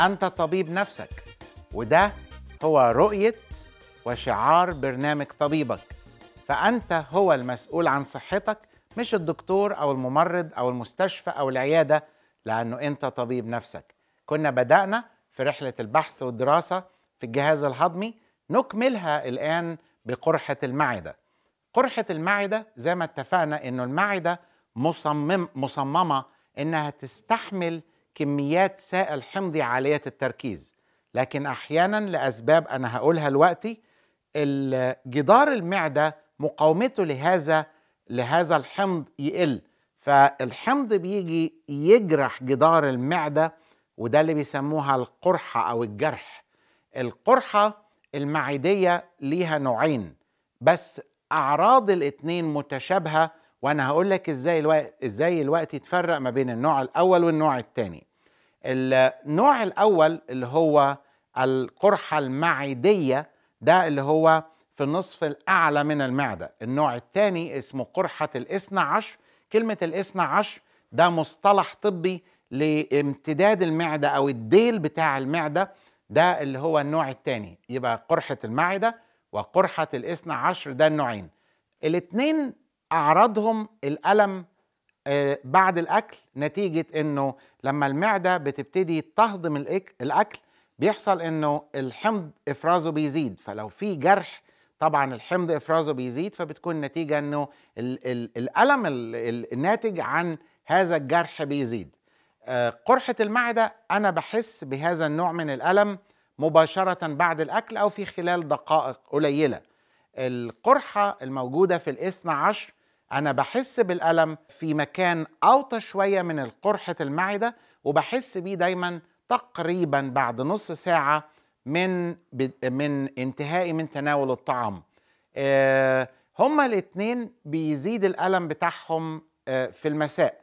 أنت طبيب نفسك وده هو رؤية وشعار برنامج طبيبك فأنت هو المسؤول عن صحتك مش الدكتور أو الممرض أو المستشفى أو العيادة لأنه أنت طبيب نفسك كنا بدأنا في رحلة البحث والدراسة في الجهاز الهضمي نكملها الآن بقرحة المعدة قرحة المعدة زي ما اتفقنا أنه المعدة مصمم مصممة أنها تستحمل كميات سائل حمضي عالية التركيز لكن أحيانا لأسباب أنا هقولها دلوقتي جدار المعدة مقاومته لهذا لهذا الحمض يقل فالحمض بيجي يجرح جدار المعدة وده اللي بيسموها القرحة أو الجرح القرحة المعدية ليها نوعين بس أعراض الاتنين متشابهة وانا هقول لك ازاي الوقت ازاي الوقت يتفرق ما بين النوع الاول والنوع الثاني النوع الاول اللي هو القرحه المعديه ده اللي هو في النصف الاعلى من المعده النوع الثاني اسمه قرحه الاثنى عشر كلمه الاثنى عشر ده مصطلح طبي لامتداد المعده او الديل بتاع المعده ده اللي هو النوع الثاني يبقى قرحه المعده وقرحه الاثنى عشر ده النوعين الاثنين اعراضهم الالم آه، بعد الاكل نتيجه انه لما المعده بتبتدي تهضم الاكل بيحصل انه الحمض افرازه بيزيد فلو في جرح طبعا الحمض افرازه بيزيد فبتكون نتيجه انه الالم الناتج عن هذا الجرح بيزيد آه، قرحه المعده انا بحس بهذا النوع من الالم مباشره بعد الاكل او في خلال دقائق قليله القرحه الموجوده في الاثنى عشر أنا بحس بالألم في مكان أوطى شوية من قرحة المعدة وبحس بيه دايما تقريبا بعد نص ساعة من من انتهائي من تناول الطعام أه هما الاتنين بيزيد الألم بتاعهم أه في المساء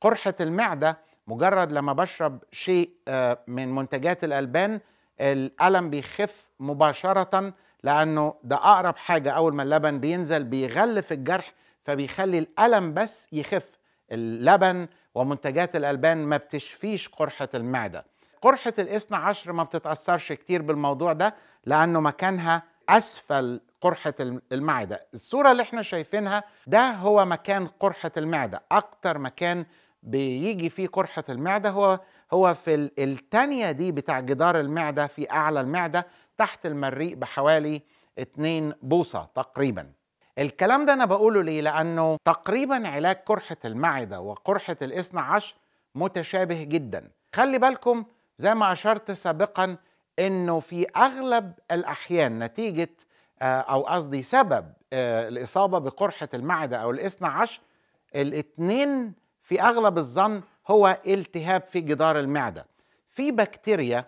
قرحة المعدة مجرد لما بشرب شيء أه من منتجات الألبان الألم بيخف مباشرة لأنه ده أقرب حاجة أول ما اللبن بينزل بيغلف الجرح فبيخلي الألم بس يخف اللبن ومنتجات الألبان ما بتشفيش قرحة المعدة قرحة الاثنى عشر ما بتتأثرش كتير بالموضوع ده لأنه مكانها أسفل قرحة المعدة الصورة اللي احنا شايفينها ده هو مكان قرحة المعدة أكتر مكان بيجي فيه قرحة المعدة هو هو في الثانيه دي بتاع جدار المعدة في أعلى المعدة تحت المريء بحوالي 2 بوصة تقريباً الكلام ده أنا بقوله ليه؟ لأنه تقريبا علاج قرحة المعدة وقرحة الاثنى عشر متشابه جدا خلي بالكم زي ما أشرت سابقا أنه في أغلب الأحيان نتيجة آه، أو قصدي سبب آه، الإصابة بقرحة المعدة أو الاثنى عشر الاثنين في أغلب الظن هو التهاب في جدار المعدة في بكتيريا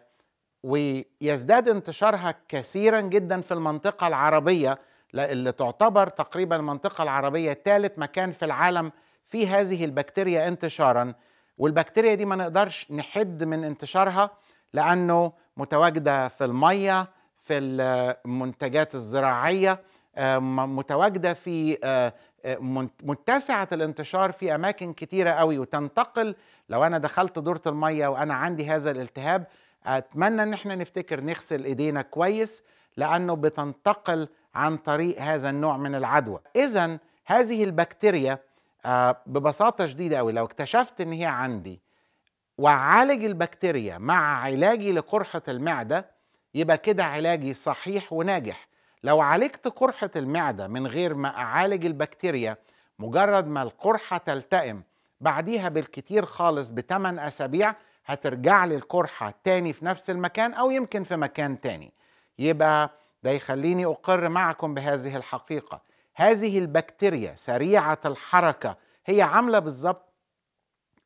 ويزداد انتشارها كثيرا جدا في المنطقة العربية اللي تعتبر تقريبا المنطقة العربية ثالث مكان في العالم في هذه البكتيريا انتشارا والبكتيريا دي ما نقدرش نحد من انتشارها لأنه متواجدة في المية في المنتجات الزراعية آه، متواجدة في آه، آه، متسعة الانتشار في أماكن كتيرة قوي وتنتقل لو أنا دخلت دورة المية وأنا عندي هذا الالتهاب أتمنى إن احنا نفتكر نغسل إيدينا كويس لأنه بتنتقل عن طريق هذا النوع من العدوى اذا هذه البكتيريا آه، ببساطه شديده قوي لو اكتشفت ان هي عندي وعالج البكتيريا مع علاجي لقرحه المعده يبقى كده علاجي صحيح وناجح لو عالجت قرحه المعده من غير ما اعالج البكتيريا مجرد ما القرحه تلتئم بعديها بالكتير خالص بثمان اسابيع هترجع لي القرحه تاني في نفس المكان او يمكن في مكان تاني يبقى ده يخليني أقر معكم بهذه الحقيقة هذه البكتيريا سريعة الحركة هي عاملة بالظبط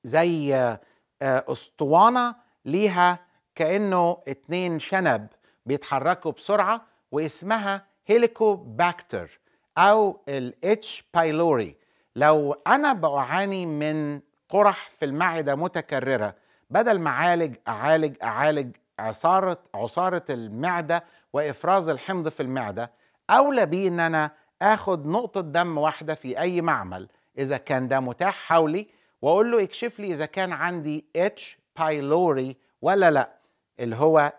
زي آه، أسطوانة ليها كأنه اتنين شنب بيتحركوا بسرعة واسمها هيليكوباكتر أو الاتش بايلوري لو أنا بعاني من قرح في المعدة متكررة بدل ما أعالج أعالج أعالج عصارة عصارة المعدة وإفراز الحمض في المعدة أولى بي إن أنا آخد نقطة دم واحدة في أي معمل إذا كان ده متاح حولي وأقول له يكشف لي إذا كان عندي اتش بايلوري ولا لأ اللي هو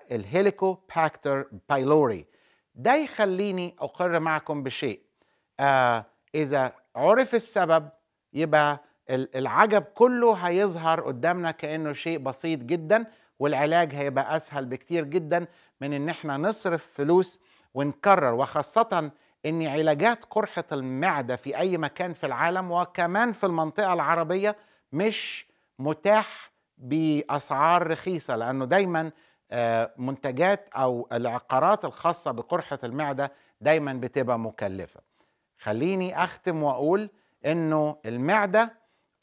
باكتر بايلوري ده يخليني أقر معكم بشيء آه إذا عرف السبب يبقى العجب كله هيظهر قدامنا كأنه شيء بسيط جدا والعلاج هيبقى اسهل بكتير جدا من ان احنا نصرف فلوس ونكرر وخاصه ان علاجات قرحه المعده في اي مكان في العالم وكمان في المنطقه العربيه مش متاح باسعار رخيصه لانه دايما آه، منتجات او العقارات الخاصه بقرحه المعده دايما بتبقى مكلفه خليني اختم واقول انه المعده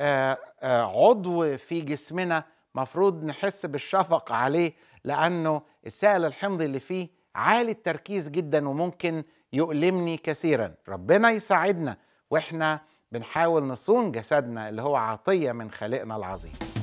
آه، آه، عضو في جسمنا مفروض نحس بالشفقة عليه لأنه السائل الحمضي اللي فيه عالي التركيز جدا وممكن يؤلمني كثيرا ربنا يساعدنا وإحنا بنحاول نصون جسدنا اللي هو عطية من خالقنا العظيم